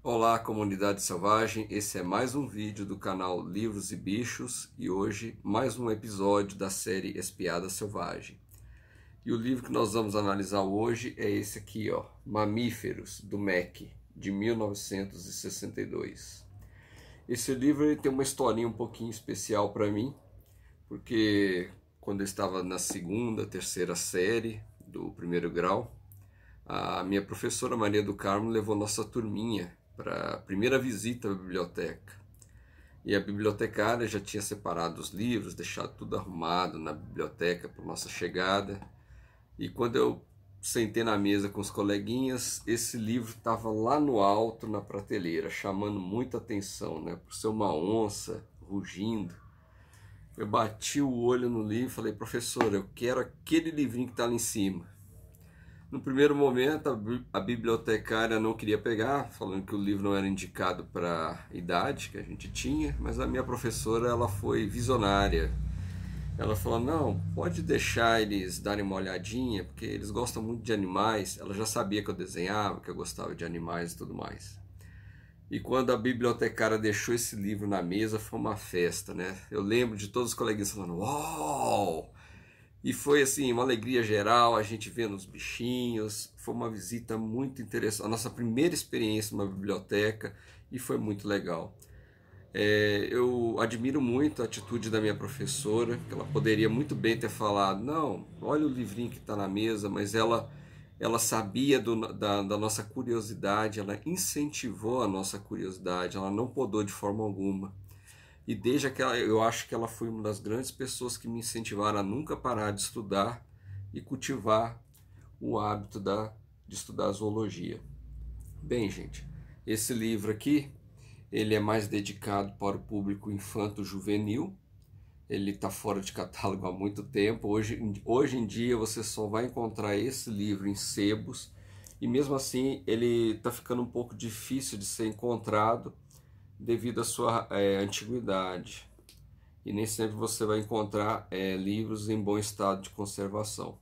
Olá, comunidade selvagem. Esse é mais um vídeo do canal Livros e Bichos e hoje mais um episódio da série Espiada Selvagem. E o livro que nós vamos analisar hoje é esse aqui, ó, Mamíferos do MEC, de 1962. Esse livro tem uma historinha um pouquinho especial para mim, porque quando eu estava na segunda, terceira série do primeiro grau, a minha professora Maria do Carmo levou nossa turminha para a primeira visita à biblioteca. E a bibliotecária já tinha separado os livros, deixado tudo arrumado na biblioteca para nossa chegada. E quando eu sentei na mesa com os coleguinhas, esse livro estava lá no alto na prateleira, chamando muita atenção, né? Por ser uma onça rugindo. Eu bati o olho no livro e falei, professor, eu quero aquele livrinho que está lá em cima. No primeiro momento, a bibliotecária não queria pegar, falando que o livro não era indicado para a idade que a gente tinha, mas a minha professora ela foi visionária. Ela falou: não, pode deixar eles darem uma olhadinha, porque eles gostam muito de animais. Ela já sabia que eu desenhava, que eu gostava de animais e tudo mais. E quando a bibliotecária deixou esse livro na mesa, foi uma festa, né? Eu lembro de todos os coleguinhas falando: uau! E foi assim, uma alegria geral, a gente vendo os bichinhos. Foi uma visita muito interessante, a nossa primeira experiência numa biblioteca e foi muito legal. É, eu admiro muito a atitude da minha professora, que ela poderia muito bem ter falado: não, olha o livrinho que está na mesa, mas ela, ela sabia do, da, da nossa curiosidade, ela incentivou a nossa curiosidade, ela não podou de forma alguma. E desde aquela, eu acho que ela foi uma das grandes pessoas que me incentivaram a nunca parar de estudar e cultivar o hábito da, de estudar zoologia. Bem, gente, esse livro aqui, ele é mais dedicado para o público infanto-juvenil. Ele está fora de catálogo há muito tempo. Hoje, hoje em dia você só vai encontrar esse livro em sebos. E mesmo assim ele está ficando um pouco difícil de ser encontrado devido à sua é, antiguidade. E nem sempre você vai encontrar é, livros em bom estado de conservação.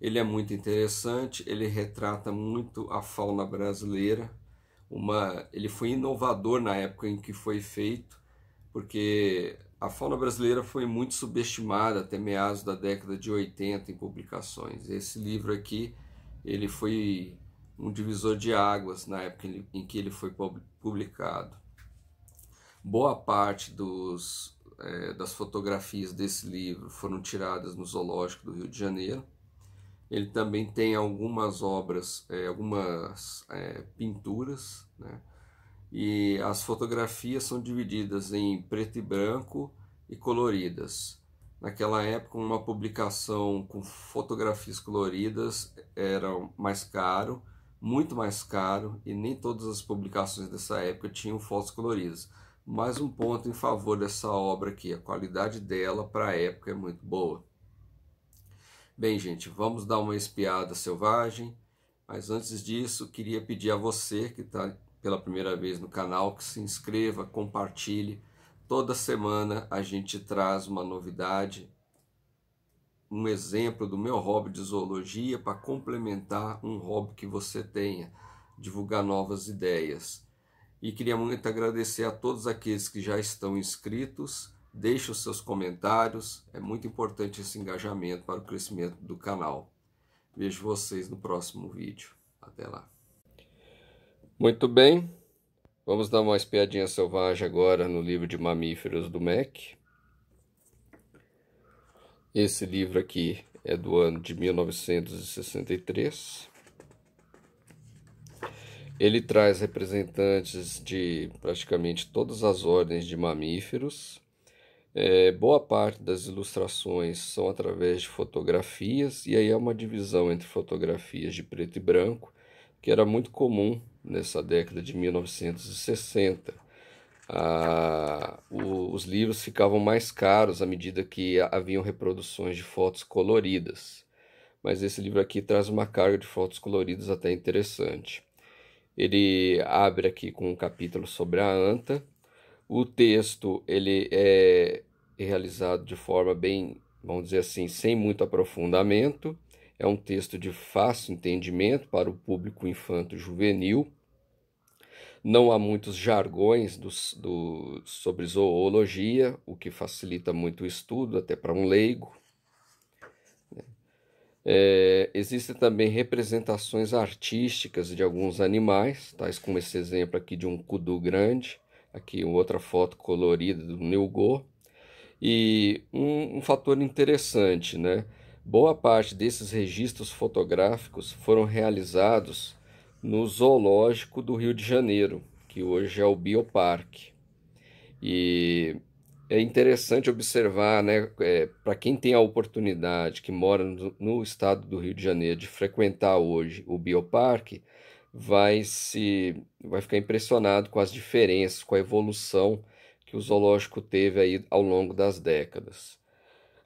Ele é muito interessante, ele retrata muito a fauna brasileira. Uma, ele foi inovador na época em que foi feito, porque a fauna brasileira foi muito subestimada até meados da década de 80 em publicações. Esse livro aqui, ele foi um divisor de águas na época em que ele foi publicado. Boa parte dos, é, das fotografias desse livro foram tiradas no Zoológico do Rio de Janeiro. Ele também tem algumas obras, é, algumas é, pinturas, né? e as fotografias são divididas em preto e branco e coloridas. Naquela época, uma publicação com fotografias coloridas era mais caro muito mais caro e nem todas as publicações dessa época tinham fotos coloridas. Mais um ponto em favor dessa obra aqui, a qualidade dela para a época é muito boa. Bem, gente, vamos dar uma espiada selvagem, mas antes disso, queria pedir a você que está pela primeira vez no canal que se inscreva, compartilhe. Toda semana a gente traz uma novidade um exemplo do meu hobby de zoologia para complementar um hobby que você tenha, divulgar novas ideias. E queria muito agradecer a todos aqueles que já estão inscritos. Deixe os seus comentários, é muito importante esse engajamento para o crescimento do canal. Vejo vocês no próximo vídeo. Até lá. Muito bem, vamos dar uma espiadinha selvagem agora no livro de mamíferos do MEC. Esse livro aqui é do ano de 1963. Ele traz representantes de praticamente todas as ordens de mamíferos. É, boa parte das ilustrações são através de fotografias, e aí é uma divisão entre fotografias de preto e branco, que era muito comum nessa década de 1960 a, ah, o, os livros ficavam mais caros à medida que haviam reproduções de fotos coloridas. Mas esse livro aqui traz uma carga de fotos coloridas até interessante. Ele abre aqui com um capítulo sobre a anta. O texto ele é realizado de forma bem, vamos dizer assim, sem muito aprofundamento. É um texto de fácil entendimento para o público infanto-juvenil não há muitos jargões do, do, sobre zoologia, o que facilita muito o estudo, até para um leigo. Né? É, existem também representações artísticas de alguns animais, tais como esse exemplo aqui de um kudu grande, aqui outra foto colorida do Nilgô. E um, um fator interessante, né? Boa parte desses registros fotográficos foram realizados no Zoológico do Rio de Janeiro, que hoje é o Bioparque. E é interessante observar, né, é, para quem tem a oportunidade, que mora no, no, estado do Rio de Janeiro, de frequentar hoje o Bioparque, vai, se, vai ficar impressionado com as diferenças, com a evolução que o zoológico teve aí ao longo das décadas.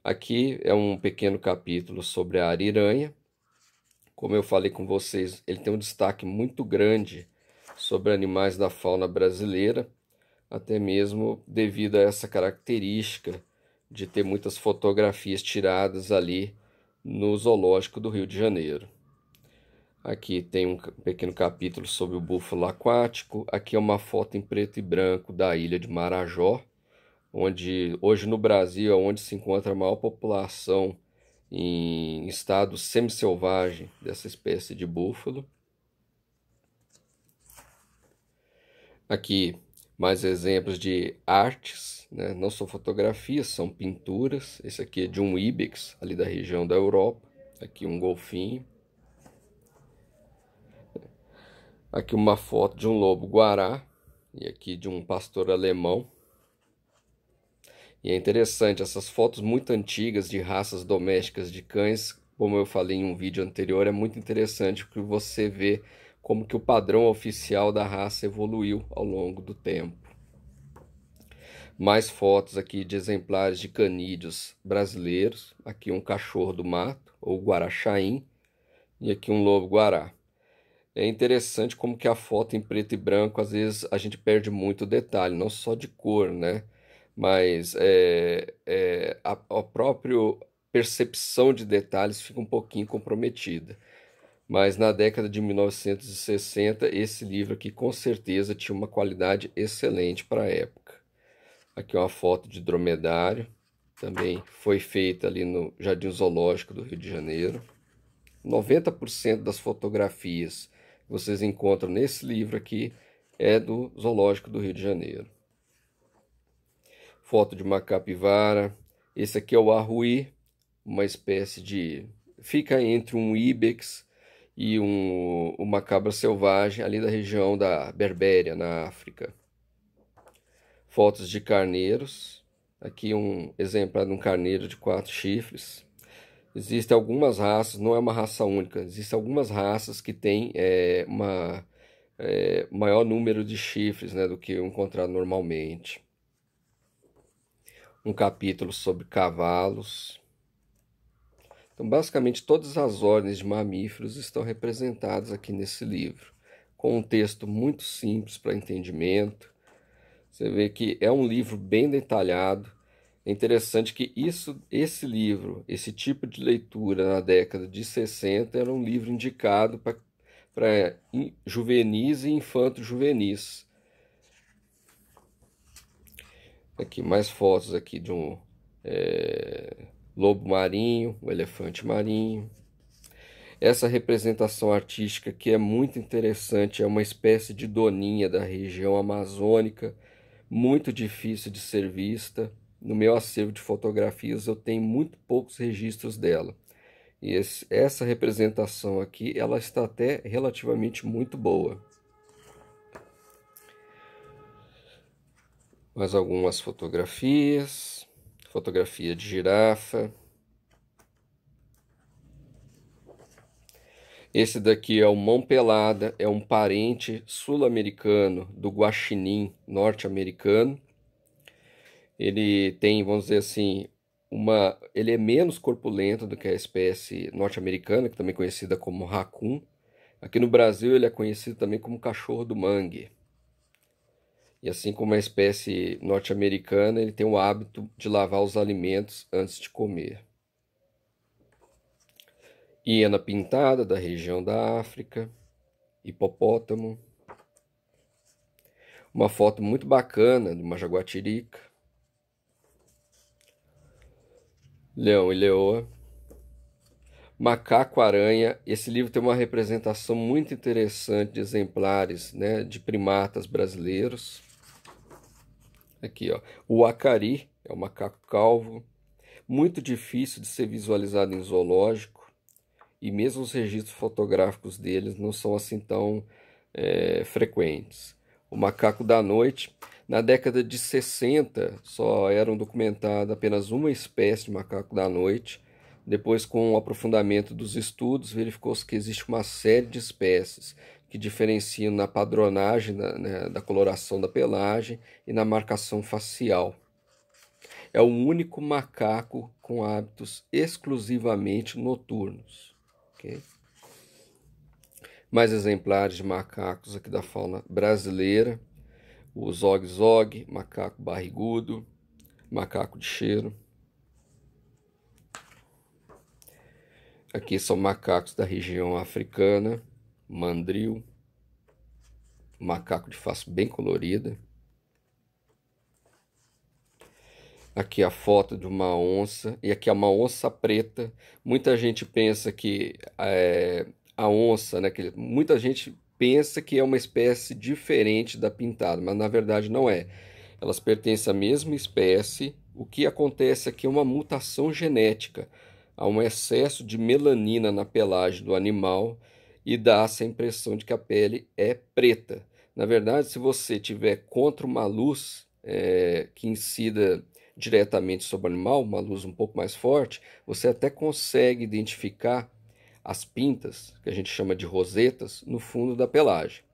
Aqui é um pequeno capítulo sobre a ariranha, como eu falei com vocês, ele tem um destaque muito grande sobre animais da fauna brasileira, até mesmo devido a essa característica de ter muitas fotografias tiradas ali no Zoológico do Rio de Janeiro. Aqui tem um pequeno capítulo sobre o búfalo aquático. Aqui é uma foto em preto e branco da ilha de Marajó, onde hoje no Brasil é onde se encontra a maior população em estado semi-selvagem dessa espécie de búfalo. Aqui mais exemplos de artes, né? não são fotografias, são pinturas. Esse aqui é de um ibex ali da região da Europa. Aqui um golfinho. Aqui uma foto de um lobo guará e aqui de um pastor alemão e é interessante, essas fotos muito antigas de raças domésticas de cães, como eu falei em um vídeo anterior, é muito interessante que você vê como que o padrão oficial da raça evoluiu ao longo do tempo. Mais fotos aqui de exemplares de canídeos brasileiros, aqui um cachorro do mato, ou guaraxaim, e aqui um lobo-guará. É interessante como que a foto em preto e branco, às vezes a gente perde muito detalhe, não só de cor, né? mas é, é, a, a própria percepção de detalhes fica um pouquinho comprometida. Mas na década de 1960, esse livro aqui com certeza tinha uma qualidade excelente para a época. Aqui uma foto de dromedário, também foi feita ali no Jardim Zoológico do Rio de Janeiro. 90% das fotografias que vocês encontram nesse livro aqui é do Zoológico do Rio de Janeiro foto de uma capivara. Esse aqui é o arruí, uma espécie de... fica entre um ibex e um, uma cabra selvagem ali da região da Berbéria, na África. Fotos de carneiros. Aqui um exemplar de um carneiro de quatro chifres. Existem algumas raças, não é uma raça única, existem algumas raças que têm é, uma, é, maior número de chifres né, do que encontrado normalmente um capítulo sobre cavalos. Então, basicamente, todas as ordens de mamíferos estão representadas aqui nesse livro, com um texto muito simples para entendimento. Você vê que é um livro bem detalhado. É interessante que isso, esse livro, esse tipo de leitura na década de 60 era um livro indicado para juvenis e infantos juvenis Aqui mais fotos aqui de um é, lobo marinho, um elefante marinho. Essa representação artística que é muito interessante, é uma espécie de doninha da região amazônica, muito difícil de ser vista. No meu acervo de fotografias eu tenho muito poucos registros dela. E esse, essa representação aqui, ela está até relativamente muito boa. mais algumas fotografias, fotografia de girafa. Esse daqui é o mão pelada, é um parente sul-americano do guaxinim norte-americano. Ele tem, vamos dizer assim, uma, ele é menos corpulento do que a espécie norte-americana, que também é conhecida como racun. Aqui no Brasil ele é conhecido também como cachorro do mangue. E assim como a espécie norte-americana, ele tem o hábito de lavar os alimentos antes de comer. Hiena pintada da região da África, hipopótamo. Uma foto muito bacana de uma jaguatirica. Leão e leoa. Macaco Aranha. Esse livro tem uma representação muito interessante de exemplares né, de primatas brasileiros. Aqui, ó. O acari é o macaco calvo, muito difícil de ser visualizado em zoológico, e mesmo os registros fotográficos deles não são assim tão é, frequentes. O macaco da noite, na década de 60, só eram documentadas apenas uma espécie de macaco da noite. Depois, com o aprofundamento dos estudos, verificou-se que existe uma série de espécies que diferenciam na padronagem na, né, da coloração da pelagem e na marcação facial. É o único macaco com hábitos exclusivamente noturnos. Okay? Mais exemplares de macacos aqui da fauna brasileira: o zog-zog, macaco barrigudo, macaco de cheiro. Aqui são macacos da região africana mandril, macaco de face bem colorida. Aqui a foto de uma onça, e aqui é uma onça preta. Muita gente pensa que é, a onça, né, que, muita gente pensa que é uma espécie diferente da pintada, mas na verdade não é. Elas pertencem à mesma espécie. O que acontece aqui é, é uma mutação genética. Há um excesso de melanina na pelagem do animal e dá essa impressão de que a pele é preta. Na verdade, se você tiver contra uma luz é, que incida diretamente sobre o animal, uma luz um pouco mais forte, você até consegue identificar as pintas, que a gente chama de rosetas, no fundo da pelagem.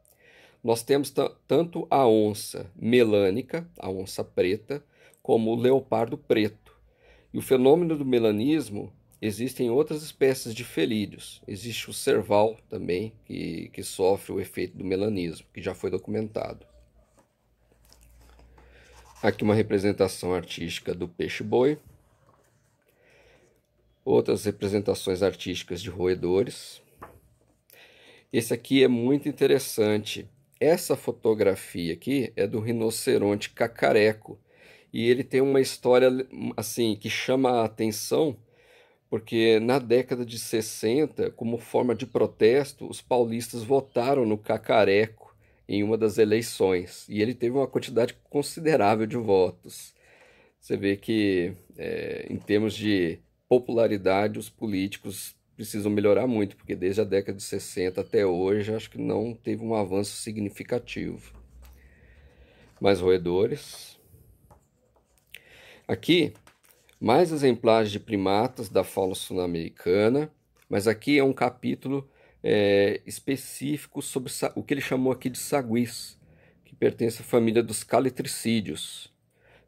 Nós temos tanto a onça melânica, a onça preta, como o leopardo preto. E o fenômeno do melanismo existem outras espécies de felídeos. Existe o cerval também, que, que sofre o efeito do melanismo, que já foi documentado. Aqui uma representação artística do peixe-boi. Outras representações artísticas de roedores. Esse aqui é muito interessante. Essa fotografia aqui é do rinoceronte cacareco. E ele tem uma história assim que chama a atenção porque na década de 60, como forma de protesto, os paulistas votaram no Cacareco em uma das eleições e ele teve uma quantidade considerável de votos. Você vê que, é, em termos de popularidade, os políticos precisam melhorar muito, porque desde a década de 60 até hoje, acho que não teve um avanço significativo. Mais roedores. Aqui mais exemplares de primatas da fauna sul-americana, mas aqui é um capítulo é, específico sobre o que ele chamou aqui de saguis, que pertence à família dos calitricídeos.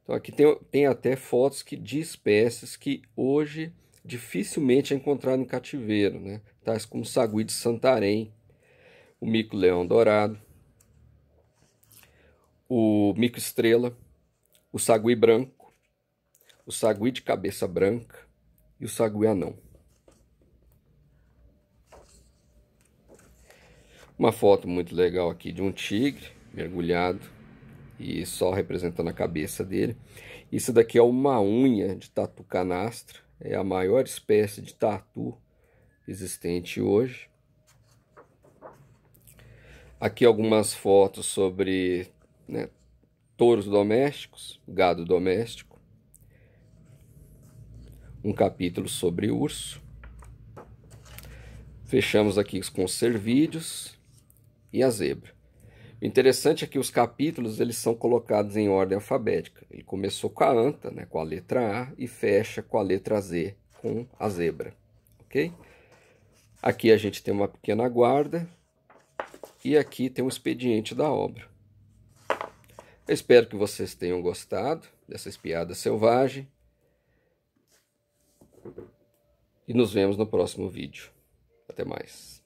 Então aqui tem, tem até fotos que, de espécies que hoje dificilmente é encontrado em cativeiro, né? tais como o sagui de Santarém, o mico-leão dourado, o mico-estrela, o sagui branco, o sagui de cabeça branca e o sagui anão. Uma foto muito legal aqui de um tigre mergulhado e só representando a cabeça dele. Isso daqui é uma unha de tatu canastra, é a maior espécie de tatu existente hoje. Aqui algumas fotos sobre né, touros domésticos, gado doméstico um capítulo sobre urso. Fechamos aqui com os cervídeos e a zebra. O interessante é que os capítulos eles são colocados em ordem alfabética. Ele começou com a anta, né, com a letra A, e fecha com a letra Z, com a zebra. Ok? Aqui a gente tem uma pequena guarda e aqui tem um expediente da obra. Eu espero que vocês tenham gostado dessa espiada selvagem. E nos vemos no próximo vídeo. Até mais.